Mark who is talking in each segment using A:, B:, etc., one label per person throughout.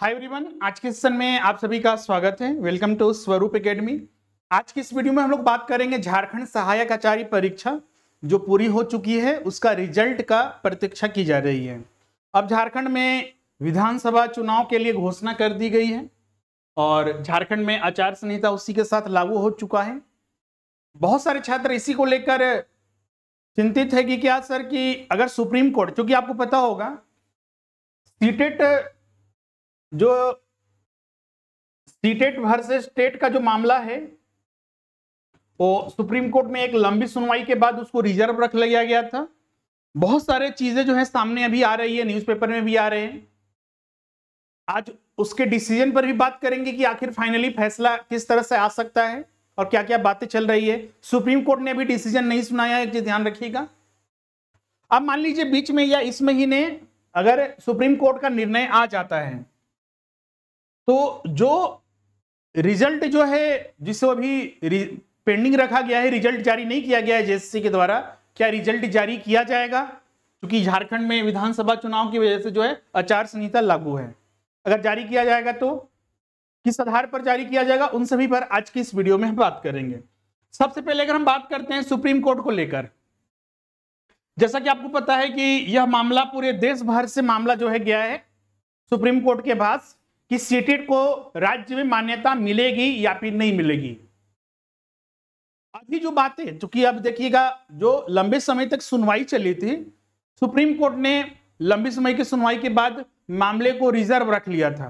A: hi everyone आज के session में आप सभी का स्वागत है वेलकम टू स्वरूप एकेडमी आज की इस वीडियो में हम लोग बात करेंगे झारखंड सहायक आचार्य परीक्षा जो पूरी हो चुकी है उसका रिजल्ट का प्रतीक्षा की जा रही है अब झारखंड में विधानसभा चुनाव के लिए घोषणा कर दी गई है और झारखंड में आचार संहिता उसी के साथ लागू हो चुका है बहुत सारे छात्र इसी को लेकर चिंतित है कि क्या सर कि अगर सुप्रीम कोर्ट चूंकि आपको पता होगा सीटेट जो सीटेट वर्सेस स्टेट का जो मामला है वो सुप्रीम कोर्ट में एक लंबी सुनवाई के बाद उसको रिजर्व रख लिया गया था बहुत सारे चीजें जो है सामने अभी आ रही है न्यूज़पेपर में भी आ रहे हैं आज उसके डिसीजन पर भी बात करेंगे कि आखिर फाइनली फैसला किस तरह से आ सकता है और क्या क्या बातें चल रही है सुप्रीम कोर्ट ने अभी डिसीजन नहीं सुनाया है ध्यान रखिएगा अब मान लीजिए बीच में या इस महीने अगर सुप्रीम कोर्ट का निर्णय आ जाता है तो जो रिजल्ट जो है जिसको अभी पेंडिंग रखा गया है रिजल्ट जारी नहीं किया गया है जेएससी के द्वारा क्या रिजल्ट जारी किया जाएगा क्योंकि झारखंड में विधानसभा चुनाव की वजह से जो है आचार संहिता लागू है अगर जारी किया जाएगा तो किस आधार पर जारी किया जाएगा उन सभी पर आज की इस वीडियो में हम बात करेंगे सबसे पहले अगर हम बात करते हैं सुप्रीम कोर्ट को लेकर जैसा कि आपको पता है कि यह मामला पूरे देश भर से मामला जो है गया है सुप्रीम कोर्ट के पास कि सीटेट को राज्य में मान्यता मिलेगी या फिर नहीं मिलेगी अभी जो बातें चूंकि अब देखिएगा जो लंबे समय तक सुनवाई चली थी सुप्रीम कोर्ट ने लंबे समय की सुनवाई के बाद मामले को रिजर्व रख लिया था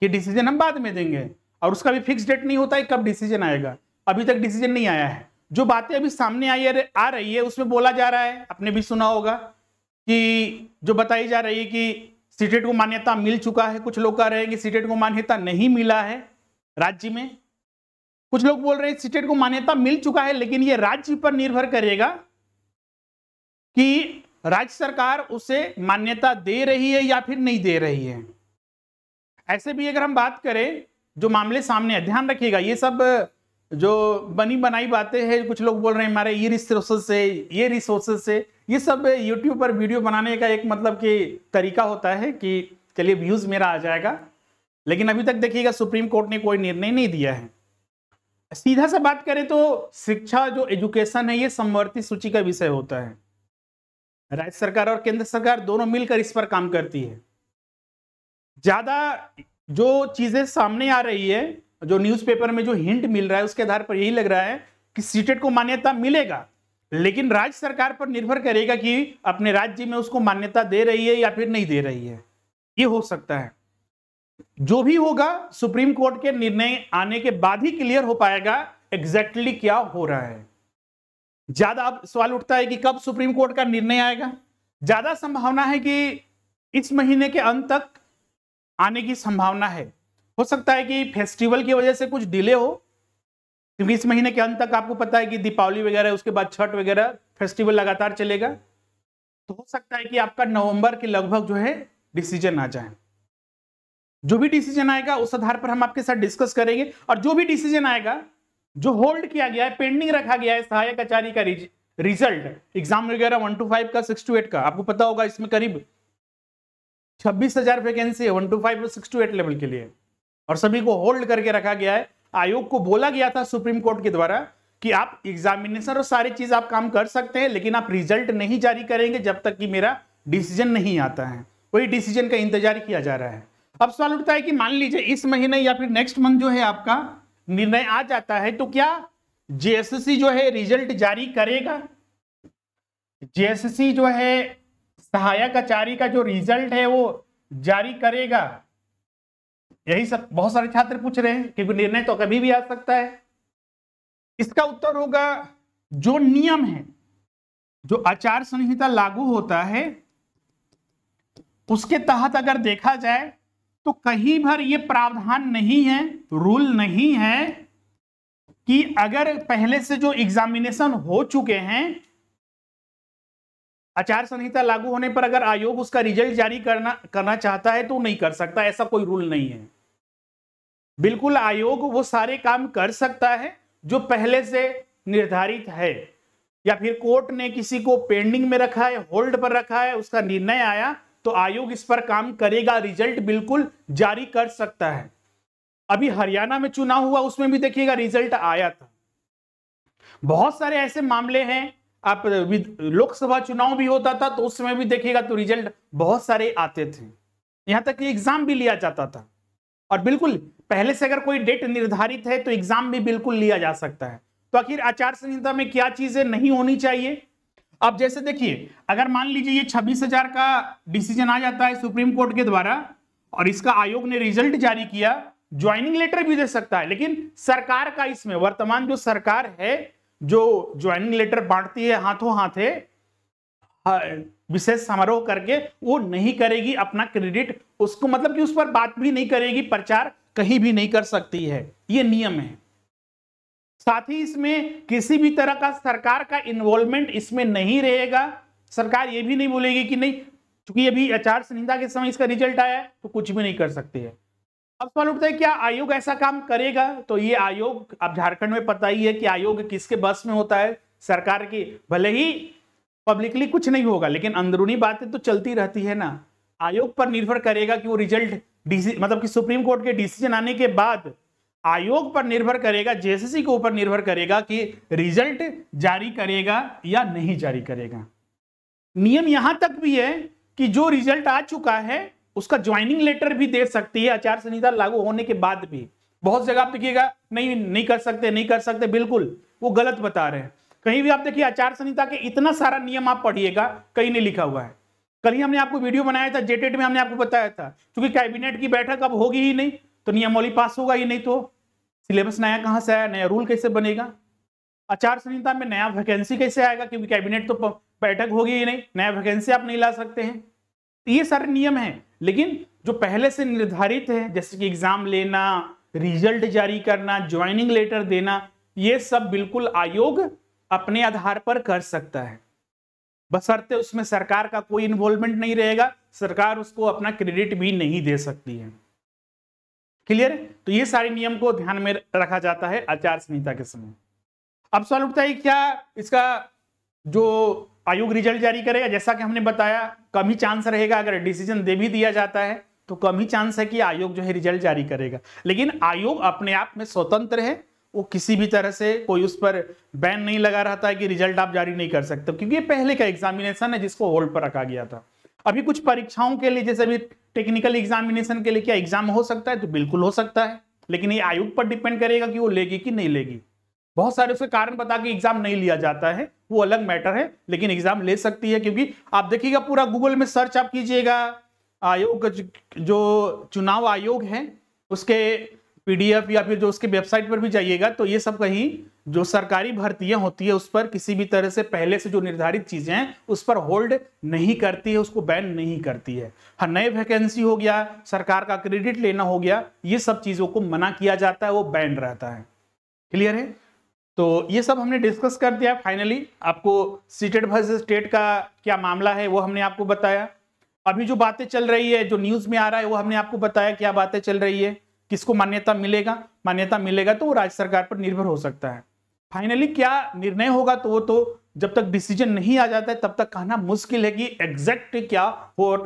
A: कि डिसीजन हम बाद में देंगे और उसका भी फिक्स डेट नहीं होता है कब डिसीजन आएगा अभी तक डिसीजन नहीं आया है जो बातें अभी सामने आई है आ रही है उसमें बोला जा रहा है आपने भी सुना होगा कि जो बताई जा रही है कि सीटेट को मान्यता मिल चुका है कुछ लोग कह रहे हैं कि सीटेट को मान्यता नहीं मिला है राज्य में कुछ लोग बोल रहे हैं सीटेट को मान्यता मिल चुका है लेकिन ये राज्य पर निर्भर करेगा कि राज्य सरकार उसे मान्यता दे रही है या फिर नहीं दे रही है ऐसे भी अगर हम बात करें जो मामले सामने ध्यान रखिएगा ये सब जो बनी बनाई बातें हैं कुछ लोग बोल रहे हैं हमारे ये रिसोर्सेज से ये रिसोर्सेज से ये सब यूट्यूब पर वीडियो बनाने का एक मतलब कि तरीका होता है कि चलिए व्यूज़ मेरा आ जाएगा लेकिन अभी तक देखिएगा सुप्रीम कोर्ट ने कोई निर्णय नहीं दिया है सीधा सा बात करें तो शिक्षा जो एजुकेशन है ये समवर्ती सूची का विषय होता है राज्य सरकार और केंद्र सरकार दोनों मिलकर इस पर काम करती है ज़्यादा जो चीज़ें सामने आ रही है जो न्यूज़पेपर में जो हिंट मिल रहा है उसके आधार पर यही लग रहा है कि सीटेट e को मान्यता मिलेगा लेकिन राज्य सरकार पर निर्भर करेगा कि अपने राज्य में उसको मान्यता दे रही है या फिर नहीं दे रही है ये हो सकता है जो भी होगा सुप्रीम कोर्ट के निर्णय आने के बाद ही क्लियर हो पाएगा एग्जैक्टली exactly क्या हो रहा है ज्यादा अब सवाल उठता है कि कब सुप्रीम कोर्ट का निर्णय आएगा ज्यादा संभावना है कि इस महीने के अंत तक आने की संभावना है हो सकता है कि फेस्टिवल की वजह से कुछ डिले हो क्योंकि इस महीने के अंत तक आपको पता है कि दीपावली वगैरह उसके बाद छठ वगैरह फेस्टिवल लगातार चलेगा तो हो सकता है कि आपका नवंबर के लगभग जो है डिसीजन आ जाए जो भी डिसीजन आएगा उस आधार पर हम आपके साथ डिस्कस करेंगे और जो भी डिसीजन आएगा जो होल्ड किया गया है पेंडिंग रखा गया है सहायक आचार्य का रिजल्ट एग्जाम वगैरह वन टू फाइव का सिक्स टू एट का आपको पता होगा इसमें करीब छब्बीस हजार वैकेंसी है वन टू फाइव और सिक्स टू एट लेवल के लिए और सभी को होल्ड करके रखा गया है आयोग को बोला गया था सुप्रीम कोर्ट के द्वारा कि आप एग्जामिनेशन और सारी चीज आप काम कर सकते हैं लेकिन आप रिजल्ट नहीं जारी करेंगे जब तक कि मेरा डिसीजन नहीं आता है वही डिसीजन का इंतजार किया जा रहा है अब सवाल उठता है कि मान लीजिए इस महीने या फिर नेक्स्ट मंथ जो है आपका निर्णय आ जाता है तो क्या जेएससी जो है रिजल्ट जारी करेगा जेएससी जो है सहायक आचार्य का जो रिजल्ट है वो जारी करेगा यही सब बहुत सारे छात्र पूछ रहे हैं क्योंकि निर्णय तो कभी भी आ सकता है इसका उत्तर होगा जो नियम है जो आचार संहिता लागू होता है उसके तहत अगर देखा जाए तो कहीं भर ये प्रावधान नहीं है रूल नहीं है कि अगर पहले से जो एग्जामिनेशन हो चुके हैं आचार संहिता लागू होने पर अगर आयोग उसका रिजल्ट जारी करना करना चाहता है तो नहीं कर सकता ऐसा कोई रूल नहीं है बिल्कुल आयोग वो सारे काम कर सकता है जो पहले से निर्धारित है या फिर कोर्ट ने किसी को पेंडिंग में रखा है होल्ड पर रखा है उसका निर्णय आया तो आयोग इस पर काम करेगा रिजल्ट बिल्कुल जारी कर सकता है अभी हरियाणा में चुनाव हुआ उसमें भी देखिएगा रिजल्ट आया था बहुत सारे ऐसे मामले हैं आप लोकसभा चुनाव भी होता था तो उस समय भी देखेगा तो रिजल्ट बहुत सारे आते थे यहां तक कि एग्जाम भी लिया जाता था और बिल्कुल पहले से अगर कोई डेट निर्धारित है तो एग्जाम भी बिल्कुल लिया जा सकता है तो आखिर आचार संहिता में क्या चीजें नहीं होनी चाहिए अब जैसे देखिए अगर मान लीजिए ये छब्बीस हजार का डिसीजन आ जाता है सुप्रीम कोर्ट के द्वारा और इसका आयोग ने रिजल्ट जारी किया ज्वाइनिंग लेटर भी दे सकता है लेकिन सरकार का इसमें वर्तमान जो सरकार है जो ज्वाइनिंग लेटर बांटती है हाथों हाथे विशेष समारोह करके वो नहीं करेगी अपना क्रेडिट उसको मतलब कि उस पर बात भी नहीं करेगी प्रचार कहीं भी नहीं कर सकती है ये नियम है साथ ही इसमें किसी भी तरह का सरकार का इन्वॉल्वमेंट इसमें नहीं रहेगा सरकार ये भी नहीं बोलेगी कि नहीं क्योंकि अभी आचार संहिता के समय इसका रिजल्ट आया है तो कुछ भी नहीं कर सकती है अब सवाल उठता है क्या आयोग ऐसा काम करेगा तो ये आयोग अब झारखंड में पता ही है कि आयोग किसके बस में होता है सरकार की भले ही पब्लिकली कुछ नहीं होगा लेकिन अंदरूनी बातें तो चलती रहती है ना आयोग पर निर्भर करेगा कि वो रिजल्ट मतलब कि सुप्रीम कोर्ट के डिसीजन आने के बाद आयोग पर निर्भर करेगा जेएससी के ऊपर निर्भर करेगा कि रिजल्ट जारी करेगा या नहीं जारी करेगा नियम यहां तक भी है कि जो रिजल्ट आ चुका है उसका ज्वाइनिंग लेटर भी दे सकती है आचार संहिता लागू होने के बाद भी बहुत जगह आप देखिएगा नहीं नहीं कर सकते नहीं कर सकते बिल्कुल वो गलत बता रहे हैं कहीं भी आप देखिए आचार संहिता के इतना सारा नियम आप पढ़िएगा कहीं नहीं लिखा हुआ है कल ही हमने आपको वीडियो बनाया था जेटेट में हमने आपको बताया था क्योंकि कैबिनेट की बैठक अब होगी ही नहीं तो नियमावली पास होगा ही नहीं तो सिलेबस नया कहाँ से आया नया रूल कैसे बनेगा आचार संहिता में नया वैकेंसी कैसे आएगा क्योंकि कैबिनेट तो बैठक होगी ही नहीं नया वैकेंसी आप नहीं ला सकते हैं तो ये सारे नियम हैं लेकिन जो पहले से निर्धारित है जैसे कि एग्जाम लेना रिजल्ट जारी करना ज्वाइनिंग लेटर देना ये सब बिल्कुल आयोग अपने आधार पर कर सकता है बसरते उसमें सरकार का कोई इन्वॉल्वमेंट नहीं रहेगा सरकार उसको अपना क्रेडिट भी नहीं दे सकती है क्लियर तो ये सारे नियम को ध्यान में रखा जाता है आचार संहिता के समय अब सवाल उठता है क्या इसका जो आयोग रिजल्ट जारी करेगा जैसा कि हमने बताया कम ही चांस रहेगा अगर डिसीजन दे भी दिया जाता है तो कम ही चांस है कि आयोग जो है रिजल्ट जारी करेगा लेकिन आयोग अपने आप में स्वतंत्र है वो किसी भी तरह से कोई उस पर बैन नहीं लगा रहता है कि रिजल्ट आप जारी नहीं कर सकते क्योंकि ये पहले का एग्जामिनेशन है जिसको होल्ड पर रखा गया था अभी कुछ परीक्षाओं के लिए जैसे अभी टेक्निकल एग्जामिनेशन के लिए क्या एग्जाम हो सकता है तो बिल्कुल हो सकता है लेकिन ये आयोग पर डिपेंड करेगा कि वो लेगी कि नहीं लेगी बहुत सारे उसके कारण बता के एग्जाम नहीं लिया जाता है वो अलग मैटर है लेकिन एग्जाम ले सकती है क्योंकि आप देखिएगा पूरा गूगल में सर्च आप कीजिएगा आयोग जो चुनाव आयोग है उसके पीडीएफ या फिर जो उसके वेबसाइट पर भी जाइएगा तो ये सब कहीं जो सरकारी भर्तियां होती है उस पर किसी भी तरह से पहले से जो निर्धारित चीजें हैं उस पर होल्ड नहीं करती है उसको बैन नहीं करती है हाँ नए वैकेंसी हो गया सरकार का क्रेडिट लेना हो गया ये सब चीजों को मना किया जाता है वो बैन रहता है क्लियर है तो ये सब हमने डिस्कस कर दिया फाइनली आपको सीटेड वर्सेस स्टेट का क्या मामला है वो हमने आपको बताया अभी जो बातें चल रही है जो न्यूज़ में आ रहा है वो हमने आपको बताया क्या बातें चल रही है किसको मान्यता मिलेगा मान्यता मिलेगा तो वो राज्य सरकार पर निर्भर हो सकता है फाइनली क्या निर्णय होगा तो वो तो जब तक डिसीजन नहीं आ जाता है तब तक कहना मुश्किल है कि एग्जैक्ट क्या हो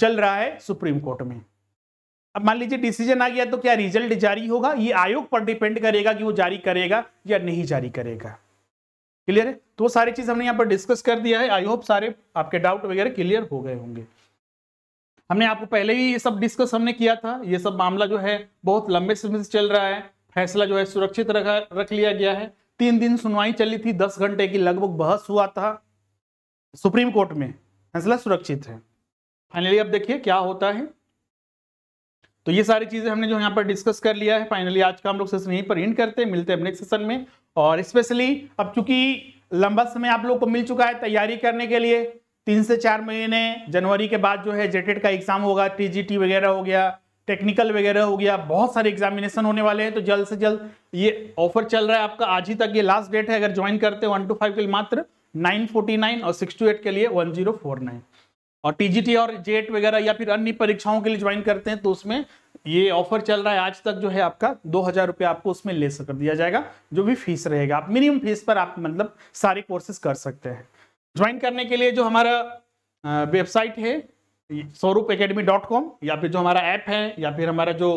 A: चल रहा है सुप्रीम कोर्ट में अब मान लीजिए डिसीजन आ गया तो क्या रिजल्ट जारी होगा ये आयोग पर डिपेंड करेगा कि वो जारी करेगा या नहीं जारी करेगा क्लियर है तो सारी चीज हमने यहाँ पर डिस्कस कर दिया है आई होप सारे आपके डाउट वगैरह क्लियर हो गए होंगे हमने आपको पहले भी ये सब डिस्कस हमने किया था ये सब मामला जो है बहुत लंबे समय से चल रहा है फैसला जो है सुरक्षित रखा रख लिया गया है तीन दिन सुनवाई चली थी दस घंटे की लगभग बहस हुआ था सुप्रीम कोर्ट में फैसला सुरक्षित है फाइनली अब देखिए क्या होता है तो ये सारी चीज़ें हमने जो यहाँ पर डिस्कस कर लिया है फाइनली आज का हम लोग सेशन यहीं पर इंड करते हैं मिलते हैं नेक्स्ट सेशन में और स्पेशली अब चूंकि लंबा समय आप लोग को मिल चुका है तैयारी करने के लिए तीन से चार महीने जनवरी के बाद जो है जेटेड e का एग्जाम होगा टीजीटी वगैरह हो गया टेक्निकल वगैरह हो गया बहुत सारे एग्जामिनेशन होने वाले हैं तो जल्द से जल्द ये ऑफर चल रहा है आपका आज ही तक ये लास्ट डेट है अगर ज्वाइन करते हैं वन टू फाइव के लिए मात्र नाइन फोर्टी नाइन और सिक्स टू एट के लिए वन जीरो फोर नाइन और टीजीटी और जेट वगैरह या फिर अन्य परीक्षाओं के लिए ज्वाइन करते हैं तो उसमें ये ऑफर चल रहा है आज तक जो है आपका दो हजार रुपये आपको उसमें ले सक दिया जाएगा जो भी फीस रहेगा आप मिनिमम फीस पर आप मतलब सारे कोर्सेज कर सकते हैं ज्वाइन करने के लिए जो हमारा वेबसाइट है स्वरूप अकेडमी डॉट कॉम या फिर जो हमारा ऐप है या फिर हमारा जो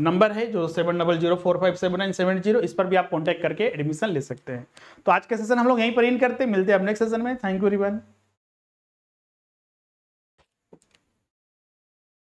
A: नंबर है जो seven double zero four five seven nine seven zero इस पर भी आप कॉन्टैक्ट करके एडमिशन ले सकते हैं तो आज का सेशन हम लोग यहीं पर इन करते हैं मिलते हैं अब नेक्स्ट सेशन में थैंक यू रिवन